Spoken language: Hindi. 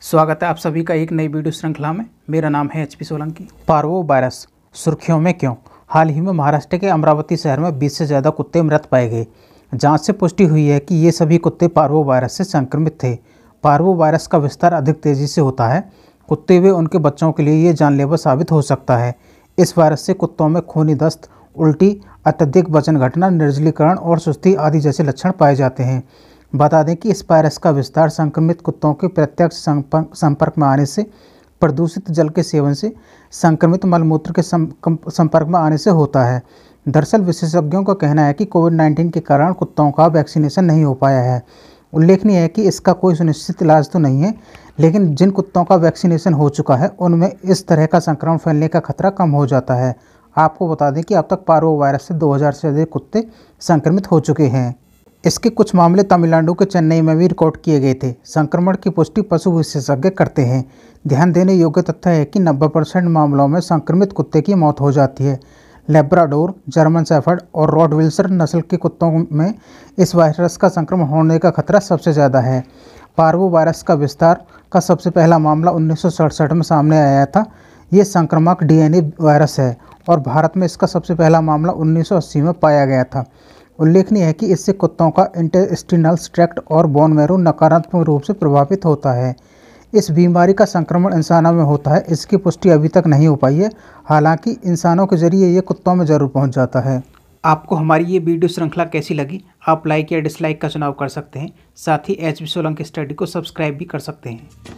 स्वागत है आप सभी का एक नई वीडियो श्रृंखला में मेरा नाम है एचपी सोलंकी पार्वो वायरस सुर्खियों में क्यों हाल ही में महाराष्ट्र के अमरावती शहर में 20 से ज़्यादा कुत्ते मृत पाए गए जांच से पुष्टि हुई है कि ये सभी कुत्ते पार्वो वायरस से संक्रमित थे पार्वो वायरस का विस्तार अधिक तेज़ी से होता है कुत्ते हुए उनके बच्चों के लिए ये जानलेवा साबित हो सकता है इस वायरस से कुत्तों में खूनी दस्त उल्टी अत्यधिक वजन घटना निर्जलीकरण और सुस्ती आदि जैसे लक्षण पाए जाते हैं बता दें कि इस वायरस का विस्तार संक्रमित कुत्तों के प्रत्यक्ष संपर्क में आने से प्रदूषित जल के सेवन से संक्रमित मलमूत्र के संपर्क में आने से होता है दरअसल विशेषज्ञों का कहना है कि कोविड 19 के कारण कुत्तों का वैक्सीनेशन नहीं हो पाया है उल्लेखनीय है कि इसका कोई सुनिश्चित इलाज तो नहीं है लेकिन जिन कुत्तों का वैक्सीनेशन हो चुका है उनमें इस तरह का संक्रमण फैलने का खतरा कम हो जाता है आपको बता दें कि अब तक पारो वायरस से 2000 से अधिक कुत्ते संक्रमित हो चुके हैं इसके कुछ मामले तमिलनाडु के चेन्नई में भी रिकॉर्ड किए गए थे संक्रमण की पुष्टि पशु विशेषज्ञ करते हैं ध्यान देने योग्य तथ्य है कि 90 परसेंट मामलों में संक्रमित कुत्ते की मौत हो जाती है लेब्राडोर जर्मन सेफर्ड और रॉडविल्सर नस्ल के कुत्तों में इस वायरस का संक्रमण होने का खतरा सबसे ज़्यादा है पार्वो वायरस का विस्तार का सबसे पहला मामला उन्नीस में सामने आया था ये संक्रामक डीएनए वायरस है और भारत में इसका सबसे पहला मामला 1980 में पाया गया था उल्लेखनीय है कि इससे कुत्तों का इंटेस्टिनल स्ट्रैक्ट और बोन मैरो नकारात्मक रूप से प्रभावित होता है इस बीमारी का संक्रमण इंसानों में होता है इसकी पुष्टि अभी तक नहीं हो पाई है हालांकि इंसानों के जरिए ये कुत्तों में ज़रूर पहुंच जाता है आपको हमारी ये वीडियो श्रृंखला कैसी लगी आप लाइक या डिसलाइक का चुनाव कर सकते हैं साथ ही एच बी की स्टडी को सब्सक्राइब भी कर सकते हैं